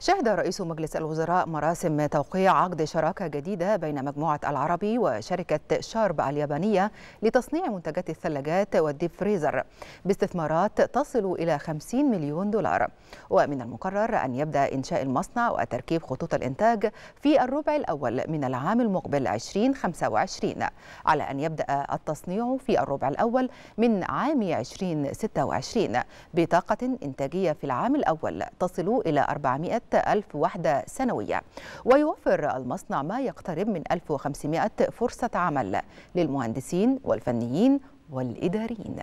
شهد رئيس مجلس الوزراء مراسم توقيع عقد شراكة جديدة بين مجموعة العربي وشركة شارب اليابانية لتصنيع منتجات الثلاجات والديب فريزر باستثمارات تصل إلى 50 مليون دولار ومن المقرر أن يبدأ إنشاء المصنع وتركيب خطوط الإنتاج في الربع الأول من العام المقبل 2025 على أن يبدأ التصنيع في الربع الأول من عام 2026 بطاقة إنتاجية في العام الأول تصل إلى 400 ألف وحدة سنوية ويوفر المصنع ما يقترب من 1500 فرصة عمل للمهندسين والفنيين والإداريين